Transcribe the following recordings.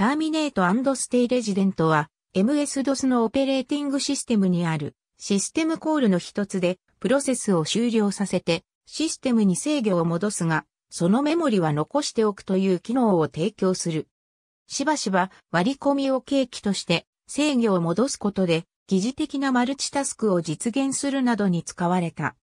ターミネートステイレジデントは MS-DOS のオペレーティングシステムにあるシステムコールの一つでプロセスを終了させてシステムに制御を戻すが、そのメモリは残しておくという機能を提供する。しばしば割り込みを契機として制御を戻すことで疑似的なマルチタスクを実現するなどに使われた。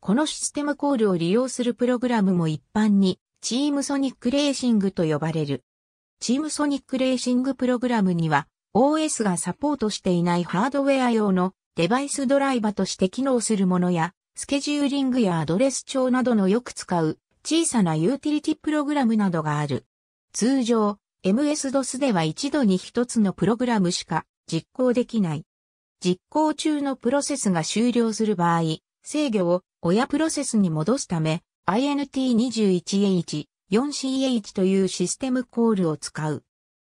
このシステムコールを利用するプログラムも一般にチームソニックレーシングと呼ばれる。チームソニックレーシングプログラムには OS がサポートしていないハードウェア用のデバイスドライバーとして機能するものやスケジューリングやアドレス帳などのよく使う小さなユーティリティプログラムなどがある。通常、MS-DOS では一度に一つのプログラムしか実行できない。実行中のプロセスが終了する場合、制御を親プロセスに戻すため、INT21H 4ch というシステムコールを使う。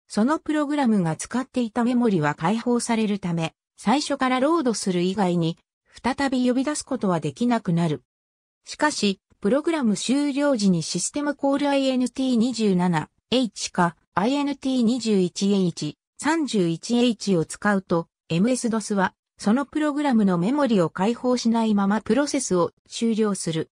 そのプログラムが使っていたメモリは解放されるため、最初からロードする以外に、再び呼び出すことはできなくなる。しかし、プログラム終了時にシステムコール INT27H か INT21H31H を使うと MS-DOS はそのプログラムのメモリを解放しないままプロセスを終了する。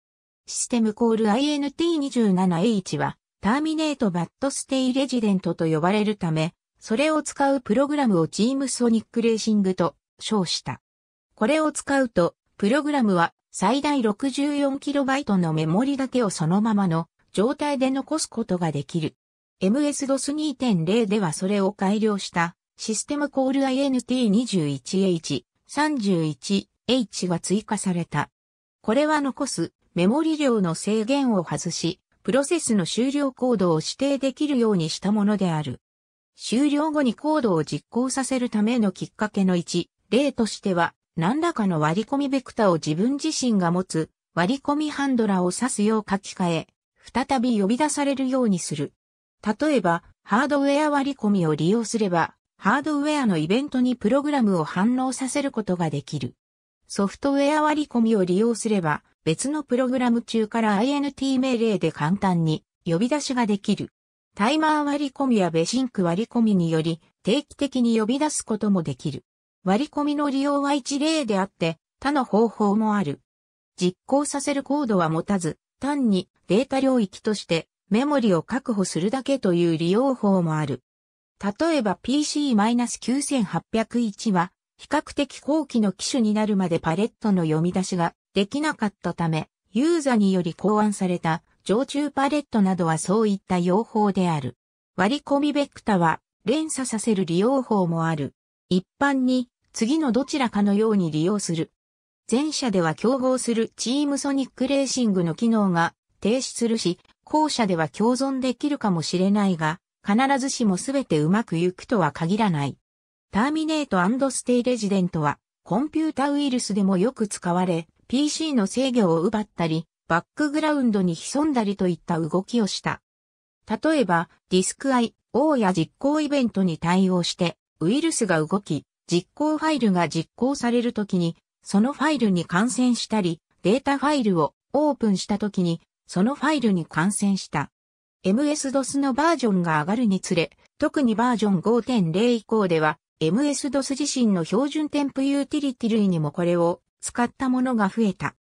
システムコール INT27H は、ターミネートバットステイレジデントと呼ばれるため、それを使うプログラムをチームソニックレーシングと称した。これを使うと、プログラムは最大 64KB のメモリだけをそのままの状態で残すことができる。MS-DOS 2.0ではそれを改良したシステムコール INT21H31H が追加された。これは残すメモリ量の制限を外し、プロセスの終了コードを指定できるようにしたものである。終了後にコードを実行させるためのきっかけの1、例としては、何らかの割り込みベクタを自分自身が持つ割り込みハンドラを指すよう書き換え、再び呼び出されるようにする。例えば、ハードウェア割り込みを利用すれば、ハードウェアのイベントにプログラムを反応させることができる。ソフトウェア割り込みを利用すれば、別のプログラム中から INT 命令で簡単に呼び出しができる。タイマー割り込みやベシンク割り込みにより定期的に呼び出すこともできる。割り込みの利用は一例であって他の方法もある。実行させるコードは持たず、単にデータ領域としてメモリを確保するだけという利用法もある。例えば PC-9801 は比較的後期の機種になるまでパレットの読み出しができなかったため、ユーザにより考案された常駐パレットなどはそういった用法である。割り込みベクタは連鎖させる利用法もある。一般に次のどちらかのように利用する。前者では競合するチームソニックレーシングの機能が停止するし、後者では共存できるかもしれないが、必ずしもすべてうまくいくとは限らない。ターミネートステイレジデントはコンピュータウイルスでもよく使われ、PC の制御を奪ったり、バックグラウンドに潜んだりといった動きをした。例えば、ディスク IO や実行イベントに対応して、ウイルスが動き、実行ファイルが実行されるときに、そのファイルに感染したり、データファイルをオープンしたときに、そのファイルに感染した。MS-DOS のバージョンが上がるにつれ、特にバージョン5.0以降では、MS-DOS 自身の標準添付ユーティリティ類にもこれを使ったものが増えた。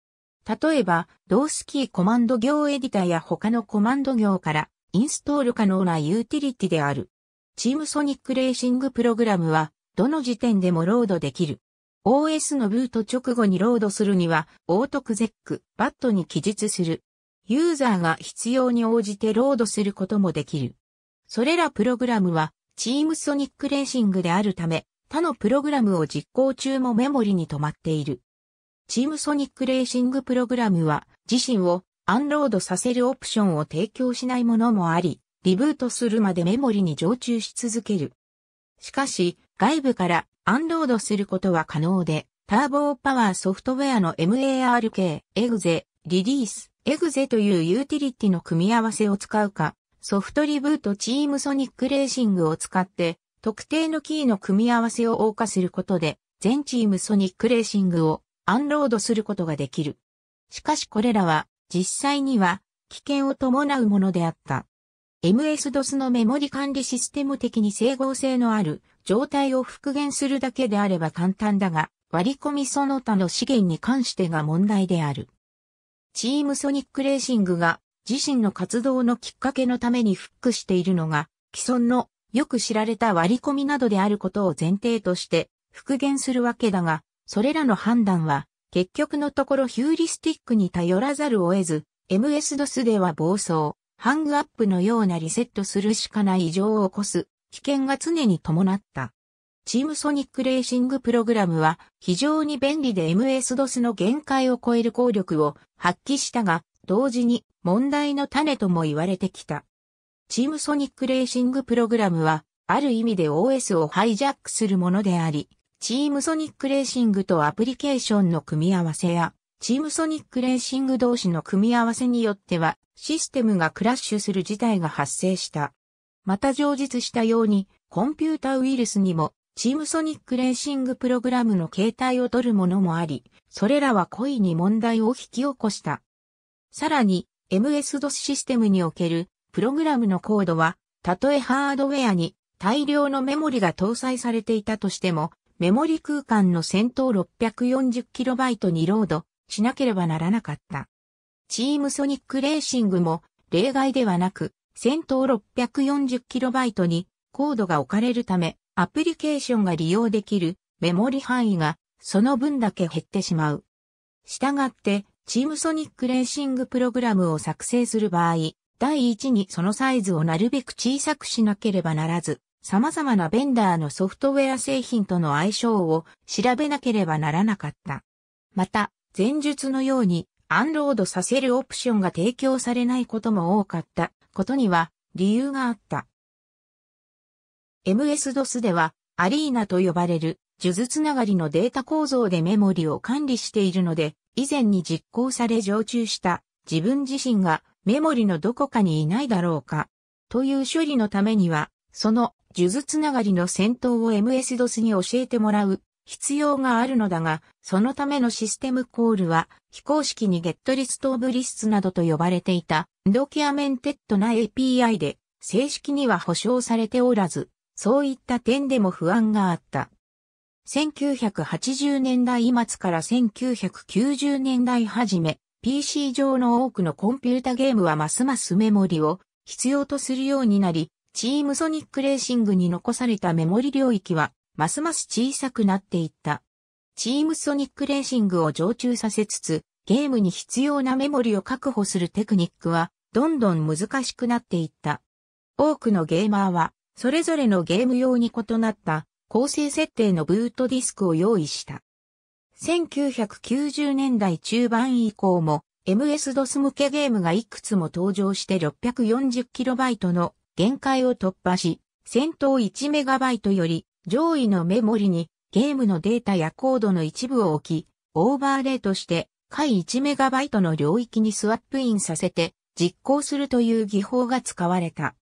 例えば、同スキーコマンド行エディタや他のコマンド行からインストール可能なユーティリティである。チームソニックレーシングプログラムは、どの時点でもロードできる。OS のブート直後にロードするには、オートクゼック、バットに記述する。ユーザーが必要に応じてロードすることもできる。それらプログラムは、チームソニックレーシングであるため、他のプログラムを実行中もメモリに止まっている。チームソニックレーシングプログラムは自身をアンロードさせるオプションを提供しないものもあり、リブートするまでメモリに常駐し続ける。しかし、外部からアンロードすることは可能で、ターボパワーソフトウェアの MARK、エグゼ、リリース、エグゼというユーティリティの組み合わせを使うか、ソフトリブートチームソニックレーシングを使って、特定のキーの組み合わせを謳歌することで、全チームソニックレーシングをアンロードすることができる。しかしこれらは実際には危険を伴うものであった。MS-DOS のメモリ管理システム的に整合性のある状態を復元するだけであれば簡単だが、割り込みその他の資源に関してが問題である。チームソニックレーシングが自身の活動のきっかけのためにフックしているのが既存のよく知られた割り込みなどであることを前提として復元するわけだが、それらの判断は、結局のところヒューリスティックに頼らざるを得ず、MS-DOS では暴走、ハングアップのようなリセットするしかない異常を起こす危険が常に伴った。チームソニックレーシングプログラムは非常に便利で MS-DOS の限界を超える効力を発揮したが、同時に問題の種とも言われてきた。チームソニックレーシングプログラムは、ある意味で OS をハイジャックするものであり、チームソニックレーシングとアプリケーションの組み合わせや、チームソニックレーシング同士の組み合わせによっては、システムがクラッシュする事態が発生した。また上述したように、コンピュータウイルスにも、チームソニックレーシングプログラムの形態を取るものもあり、それらは故意に問題を引き起こした。さらに、MS-DOS システムにおけるプログラムのコードは、たとえハードウェアに大量のメモリが搭載されていたとしても、メモリ空間の先頭 640KB にロードしなければならなかった。チームソニックレーシングも例外ではなく、先頭 640KB にコードが置かれるため、アプリケーションが利用できるメモリ範囲がその分だけ減ってしまう。従って、チームソニックレーシングプログラムを作成する場合、第一にそのサイズをなるべく小さくしなければならず、様々なベンダーのソフトウェア製品との相性を調べなければならなかった。また、前述のようにアンロードさせるオプションが提供されないことも多かったことには理由があった。MS-DOS ではアリーナと呼ばれる呪術ながりのデータ構造でメモリを管理しているので、以前に実行され常駐した自分自身がメモリのどこかにいないだろうかという処理のためには、その呪術つながりの戦闘を MS-DOS に教えてもらう必要があるのだが、そのためのシステムコールは、非公式にゲットリストオブリスツなどと呼ばれていた、ドキュアメンテッドな API で、正式には保証されておらず、そういった点でも不安があった。1980年代末から1990年代初め、PC 上の多くのコンピュータゲームはますますメモリを必要とするようになり、チームソニックレーシングに残されたメモリ領域は、ますます小さくなっていった。チームソニックレーシングを常駐させつつ、ゲームに必要なメモリを確保するテクニックは、どんどん難しくなっていった。多くのゲーマーは、それぞれのゲーム用に異なった構成設定のブートディスクを用意した。1990年代中盤以降も MS-DOS 向けゲームがいくつも登場して 640KB の限界を突破し、戦闘 1MB より上位のメモリにゲームのデータやコードの一部を置き、オーバーレイとして下位 1MB の領域にスワップインさせて実行するという技法が使われた。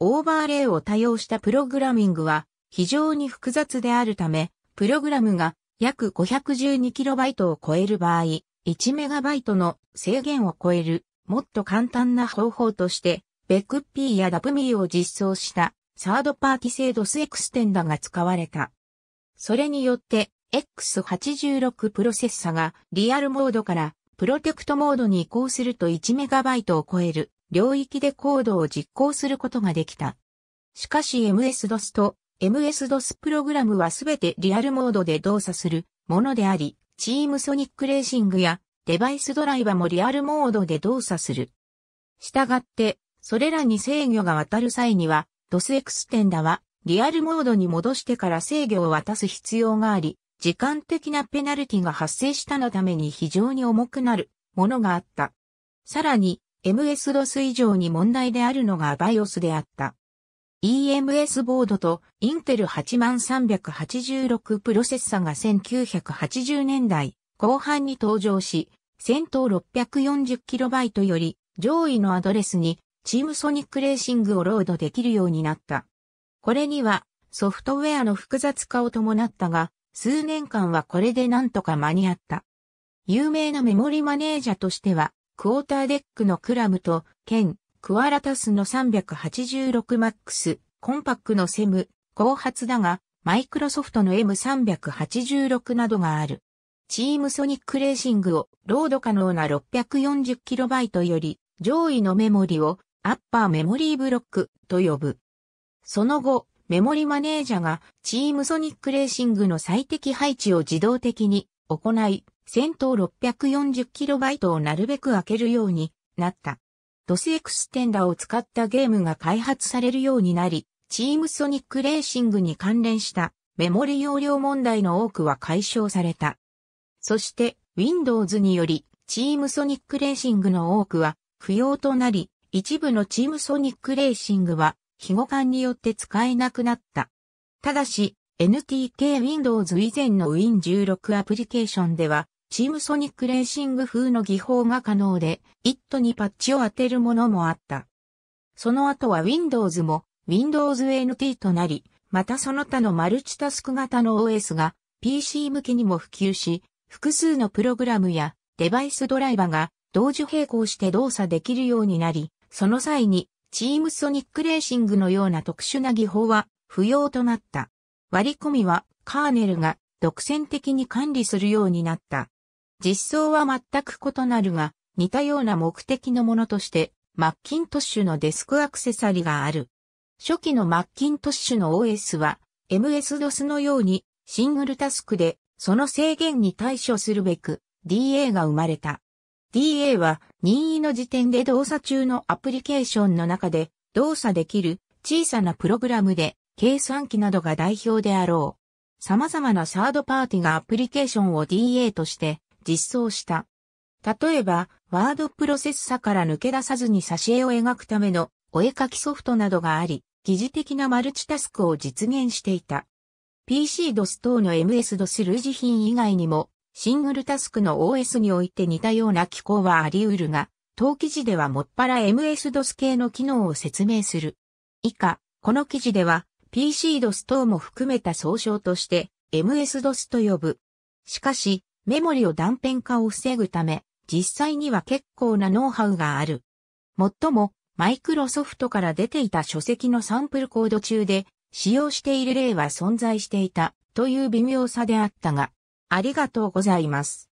オーバーレイを多用したプログラミングは非常に複雑であるため、プログラムが約 512KB を超える場合、1MB の制限を超えるもっと簡単な方法としてベクッピーやダプミーを実装したサードパーティセイドスエクステンダが使われた。それによって X86 プロセッサがリアルモードからプロテクトモードに移行すると 1MB を超える領域でコードを実行することができた。しかし MS-DOS と MS-DOS プログラムはすべてリアルモードで動作するものであり、チームソニックレーシングやデバイスドライバもリアルモードで動作する。したがってそれらに制御が渡る際には、ドスエクステンダは、リアルモードに戻してから制御を渡す必要があり、時間的なペナルティが発生したのために非常に重くなるものがあった。さらに、MS-DOS 以上に問題であるのが BIOS であった。EMS ボードとインテル8386プロセッサが1980年代後半に登場し、1640kB より上位のアドレスにチームソニックレーシングをロードできるようになった。これにはソフトウェアの複雑化を伴ったが、数年間はこれでなんとか間に合った。有名なメモリマネージャーとしては、クォーターデックのクラムと、ン、クアラタスの 386MAX、コンパックのセム、後発だが、マイクロソフトの M386 などがある。チームソニックレーシングをロード可能な 640KB より上位のメモリをアッパーメモリーブロックと呼ぶ。その後、メモリマネージャがチームソニックレーシングの最適配置を自動的に行い、先頭 640KB をなるべく開けるようになった。ドスエクステンダーを使ったゲームが開発されるようになり、チームソニックレーシングに関連したメモリ容量問題の多くは解消された。そして Windows によりチームソニックレーシングの多くは不要となり、一部のチームソニックレーシングは、非互換によって使えなくなった。ただし、NTK Windows 以前の Win16 アプリケーションでは、チームソニックレーシング風の技法が可能で、IT にパッチを当てるものもあった。その後は Windows も Windows NT となり、またその他のマルチタスク型の OS が PC 向けにも普及し、複数のプログラムやデバイスドライバーが同時並行して動作できるようになり、その際に、チームソニックレーシングのような特殊な技法は不要となった。割り込みはカーネルが独占的に管理するようになった。実装は全く異なるが、似たような目的のものとして、マッキントッシュのデスクアクセサリーがある。初期のマッキントッシュの OS は、MS-DOS のようにシングルタスクで、その制限に対処するべく DA が生まれた。DA は任意の時点で動作中のアプリケーションの中で動作できる小さなプログラムで計算機などが代表であろう。様々なサードパーティがアプリケーションを DA として実装した。例えば、ワードプロセッサから抜け出さずに挿絵を描くためのお絵描きソフトなどがあり、疑似的なマルチタスクを実現していた。PC-DOS 等の MS-DOS 類似品以外にも、シングルタスクの OS において似たような機構はあり得るが、当記事ではもっぱら MS-DOS 系の機能を説明する。以下、この記事では PC-DOS 等も含めた総称として MS-DOS と呼ぶ。しかし、メモリを断片化を防ぐため、実際には結構なノウハウがある。もっとも、マイクロソフトから出ていた書籍のサンプルコード中で、使用している例は存在していたという微妙さであったが、ありがとうございます。